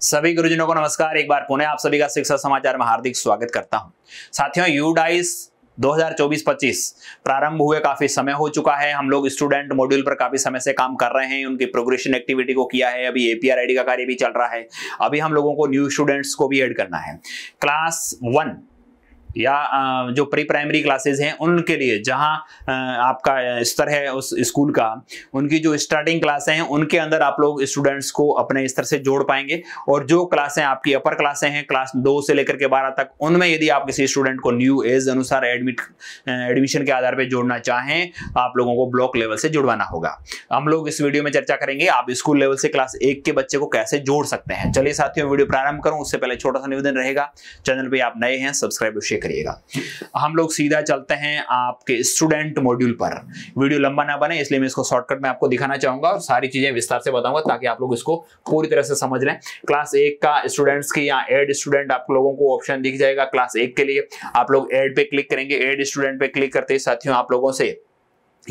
सभी गुरुजनों को नमस्कार एक बार पुनः आप सभी का शिक्षा समाचार में हार्दिक स्वागत करता हूं साथियों यू डाइस 2024-25 प्रारंभ हुए काफी समय हो चुका है हम लोग स्टूडेंट मॉड्यूल पर काफी समय से काम कर रहे हैं उनकी प्रोग्रेशन एक्टिविटी को किया है अभी एपीआर आईडी का कार्य भी चल रहा है अभी हम लोगों को न्यू स्टूडेंट्स को भी ऐड करना है क्लास वन या जो प्री प्राइमरी क्लासेज हैं उनके लिए जहां आपका स्तर है उस स्कूल का उनकी जो स्टार्टिंग क्लासें हैं उनके अंदर आप लोग स्टूडेंट्स को अपने स्तर से जोड़ पाएंगे और जो क्लासें आपकी अपर क्लासें हैं क्लास दो से लेकर के बारह तक उनमें यदि आप किसी स्टूडेंट को न्यू एज अनुसार एडमिट एडमिशन के आधार पर जोड़ना चाहें आप लोगों को ब्लॉक लेवल से जुड़वाना होगा हम लोग इस वीडियो में चर्चा करेंगे आप स्कूल लेवल से क्लास एक के बच्चे को कैसे जोड़ सकते हैं चलिए साथियों वीडियो प्रारंभ करूँ उससे पहले छोटा सा निवेदन रहेगा चैनल पर आप नए हैं सब्सक्राइब और शेयर करिएगा हम लोग सीधा चलते हैं आपके स्टूडेंट मॉड्यूल पर वीडियो लंबा ना बने इसलिए मैं इसको शॉर्टकट में आपको दिखाना चाहूंगा और सारी चीजें विस्तार से बताऊंगा ताकि आप लोग इसको पूरी तरह से समझ लें क्लास एक का स्टूडेंट्स की या एड स्टूडेंट आप लोगों को ऑप्शन दिख जाएगा क्लास एक के लिए आप लोग एड पे क्लिक करेंगे एड स्टूडेंट पे क्लिक करते साथियों आप लोगों से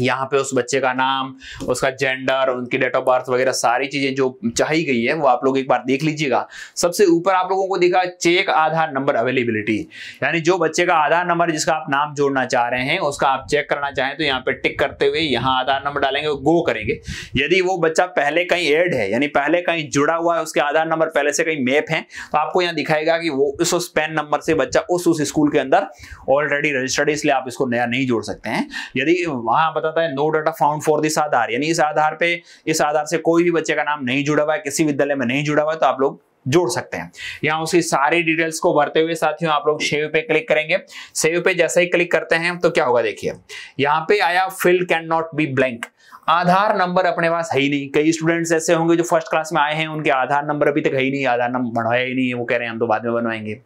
यहाँ पे उस बच्चे का नाम उसका जेंडर उनकी डेट ऑफ बर्थ वगैरह सारी चीजें जो चाही गई है वो आप लोग एक बार देख लीजिएगा सबसे ऊपर आप लोगों को दिखा चेक आधार नंबर अवेलेबिलिटी यानी जो बच्चे का आधार नंबर जिसका आप नाम जोड़ना चाह रहे हैं उसका आप चेक करना चाहें तो यहाँ पे टिक करते हुए यहाँ आधार नंबर डालेंगे गो करेंगे यदि वो बच्चा पहले कहीं एड है यानी पहले कहीं जुड़ा हुआ है उसके आधार नंबर पहले से कहीं मैप है तो आपको यहाँ दिखाएगा कि वो उस पैन नंबर से बच्चा उस उस स्कूल के अंदर ऑलरेडी रजिस्टर्ड है इसलिए आप इसको नया नहीं जोड़ सकते हैं यदि वहां बताता है no data found for this Aadhaar यानी इस आधार पे इस आधार से कोई भी बच्चे का नाम नहीं जुड़ा हुआ है किसी विद्यालय में नहीं जुड़ा हुआ है तो आप लोग जोड़ सकते हैं यहाँ उसकी सारी डिटेल्स को भरते हुए साथियों आप लोग सेव पे क्लिक करेंगे सेव पे जैसे ही क्लिक करते हैं तो क्या होगा देखिए यहाँ पे आया fill can not be blank Aadhaar number अपने पास है ही नहीं कई स्टूडेंट्स ऐसे होंगे जो फर्स्ट क्लास में आए हैं उनके आधार नंबर अभी तक है ही नहीं आधार नंबर बनवाया ही नहीं है वो कह रहे हैं हम तो बाद में बनवाएंगे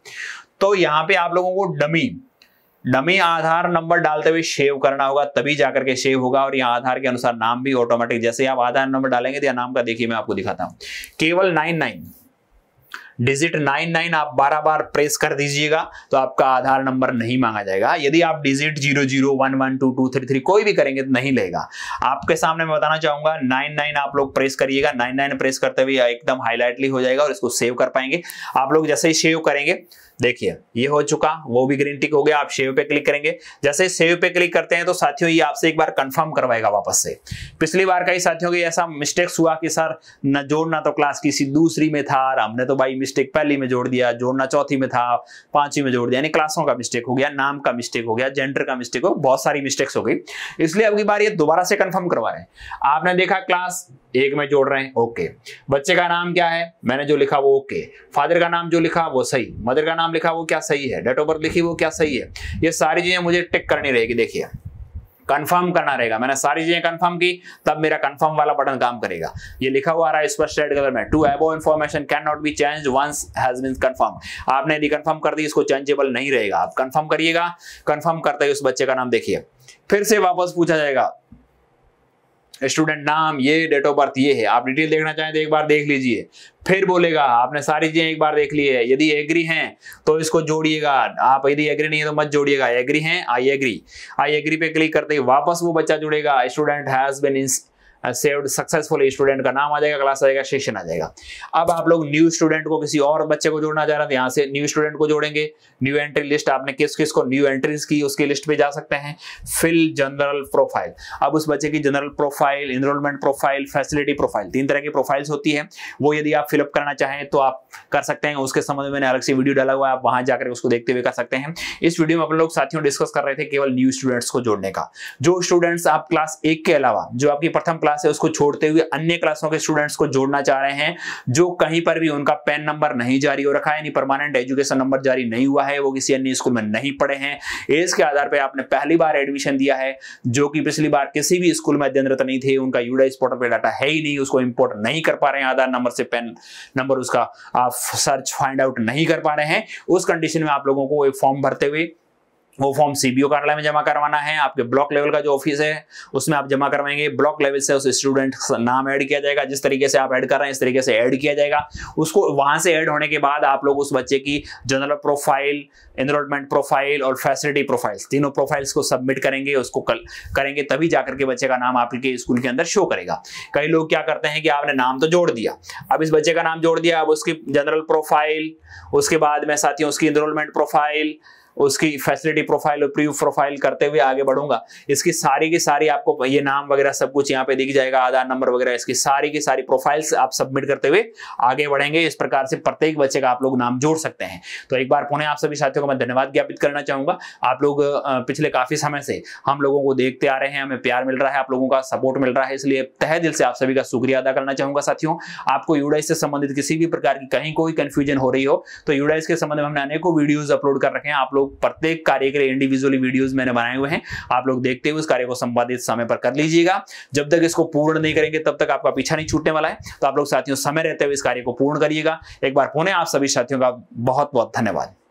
तो यहाँ पे आप लोगों को डमी डमी आधार नंबर डालते हुए सेव करना होगा तभी जाकर के सेव होगा और यहाँ आधार के अनुसार नाम भी ऑटोमेटिक जैसे आप आधार नंबर डालेंगे तो नाम का देखिए मैं आपको दिखाता हूं केवल nine nine digit nine nine आप बारह बार प्रेस कर दीजिएगा तो आपका आधार नंबर नहीं मांगा जाएगा यदि आप digit zero zero one one two two three three कोई भी करेंगे तो नहीं लेगा आपके सामने मैं बताना चाहूंगा नाइन नाइन आप लोग प्रेस करिएगा नाइन नाइन प्रेस करते हुए एकदम हाईलाइटली हो जाएगा और इसको सेव कर पाएंगे आप लोग जैसे ही सेव करेंगे देखिए ये हो चुका वो भी ग्रीन टिक हो गया आप सेव पे क्लिक करेंगे जैसे सेव पे क्लिक करते हैं तो साथियों ये आपसे एक बार कंफर्म करवाएगा वापस से पिछली बार कई साथियों के ऐसा मिस्टेक्स हुआ कि सर न जोड़ना तो क्लास किसी दूसरी में था हमने तो भाई मिस्टेक पहली में जोड़ दिया जोड़ना चौथी में था पांचवी में जोड़ दिया यानी क्लासों का मिस्टेक हो गया नाम का मिस्टेक हो गया जेंडर का मिस्टेक हो बहुत सारी मिस्टेक्स हो गई इसलिए अब की बार ये दोबारा से कन्फर्म करवा रहे हैं आपने देखा क्लास एक में जोड़ रहे हैं ओके बच्चे का नाम क्या है मैंने जो लिखा वो ओके फादर का नाम जो लिखा वो सही मदर का नाम नाम लिखा वो क्या सही है डेट ऑफ बर्थ लिखी वो क्या सही है ये सारी चीजें मुझे टिक करनी रहेगी देखिए कंफर्म करना रहेगा मैंने सारी चीजें कंफर्म की तब मेरा कंफर्म वाला बटन काम करेगा ये लिखा हुआ आ रहा है स्पष्ट रेड कलर में to above information can not be change once has been confirm आपने यदि कंफर्म कर दी इसको चेंजेबल नहीं रहेगा आप कंफर्म करिएगा कंफर्म करते ही उस बच्चे का नाम देखिए फिर से वापस पूछा जाएगा स्टूडेंट नाम ये डेट ऑफ बर्थ ये है आप डिटेल देखना चाहें तो एक बार देख लीजिए फिर बोलेगा आपने सारी चीजें एक बार देख ली है यदि एग्री हैं तो इसको जोड़िएगा आप यदि एग्री नहीं है तो मत जोड़िएगा एग्री हैं आई एग्री आई एग्री पे क्लिक करते ही वापस वो बच्चा जुड़ेगा student has been saved successful student का नाम आ जाएगा क्लास आ जाएगा सेशन आ जाएगा अब आप लोग न्यू स्टूडेंट को किसी और बच्चे को जोड़ना चाह रहे हैं तो यहाँ से न्यू स्टूडेंट को जोड़ेंगे न्यू एंट्री लिस्ट आपने किस किस को न्यू एंट्रीज की उसकी लिस्ट पे जा सकते हैं फिल जनरल प्रोफाइल अब उस बच्चे की general profile enrolment profile facility profile तीन तरह की प्रोफाइल्स होती है वो यदि आप फिलअप करना चाहें तो आप कर सकते हैं उसके संबंध में अलग से वीडियो डाला हुआ है आप वहां जाकर उसको देखते हुए कर सकते हैं इस वीडियो में अपने लोग साथियों डिस्कस कर रहे थे केवल न्यू स्टूडेंट्स को जोड़ने का जो स्टूडेंट्स आप क्लास एक के अलावा जो आपकी प्रथम क्लास क्लास है उसको छोड़ते हुए अन्य क्लासों के स्टूडेंट्स को जोड़ना चाह रहे हैं जो कहीं पर भी उनका पेन नंबर नहीं जारी हो रखा है परमानेंट एजुकेशन नंबर जारी नहीं हुआ है वो किसी अन्य स्कूल में नहीं पढ़े हैं एज के आधार पर आपने पहली बार एडमिशन दिया है जो कि पिछली बार किसी भी स्कूल में अध्ययनरत नहीं थे उनका यूडा पोर्टल पर डाटा है ही नहीं उसको इम्पोर्ट नहीं कर पा रहे हैं आधार नंबर से पेन नंबर उसका आप सर्च फाइंड आउट नहीं कर पा रहे हैं उस कंडीशन में आप लोगों को फॉर्म भरते हुए वो फॉर्म सीबीओ कार्यालय में जमा करवाना है आपके ब्लॉक लेवल का जो ऑफिस है उसमें आप जमा करवाएंगे ब्लॉक लेवल से उस स्टूडेंट का नाम ऐड किया जाएगा जिस तरीके से आप ऐड कर रहे हैं इस तरीके से ऐड किया जाएगा उसको वहां से ऐड होने के बाद आप लोग उस बच्चे की जनरल प्रोफाइल एनरोलमेंट प्रोफाइल और फैसिलिटी प्रोफाइल तीनों प्रोफाइल्स को सबमिट करेंगे उसको कल करेंगे तभी जाकर के बच्चे का नाम आपके स्कूल के अंदर शो करेगा कई लोग क्या करते हैं कि आपने नाम तो जोड़ दिया अब इस बच्चे का नाम जोड़ दिया अब उसकी जनरल प्रोफाइल उसके बाद में साथियों उसकी एनरोलमेंट प्रोफाइल उसकी फैसिलिटी प्रोफाइल और प्रूफ प्रोफाइल करते हुए आगे बढ़ूंगा इसकी सारी की सारी आपको ये नाम वगैरह सब कुछ यहाँ पे दिख जाएगा आधार नंबर वगैरह इसकी सारी की सारी प्रोफाइल्स आप सबमिट करते हुए आगे बढ़ेंगे इस प्रकार से प्रत्येक बच्चे का आप लोग नाम जोड़ सकते हैं तो एक बार पुनः आप सभी साथियों को मैं धन्यवाद ज्ञापित करना चाहूंगा आप लोग पिछले काफी समय से हम लोगों को देखते आ रहे हैं हमें प्यार मिल रहा है आप लोगों का सपोर्ट मिल रहा है इसलिए तह दिल से आप सभी का शुक्रिया अदा करना चाहूंगा साथियों आपको यूडाइस से संबंधित किसी भी प्रकार की कहीं कोई कंफ्यूजन हो रही हो तो यूडाइस के संबंध में हमने अनेकों वीडियोज अपलोड कर रखे हैं आप लोग लोग प्रत्येक कार्य के लिए इंडिविजुअली वीडियोस मैंने बनाए हुए हैं आप लोग देखते हुए उस कार्य को संपादित समय पर कर लीजिएगा जब तक इसको पूर्ण नहीं करेंगे तब तक आपका पीछा नहीं छूटने वाला है तो आप लोग साथियों समय रहते हुए इस कार्य को पूर्ण करिएगा एक बार पुनः आप सभी साथियों का बहुत बहुत धन्यवाद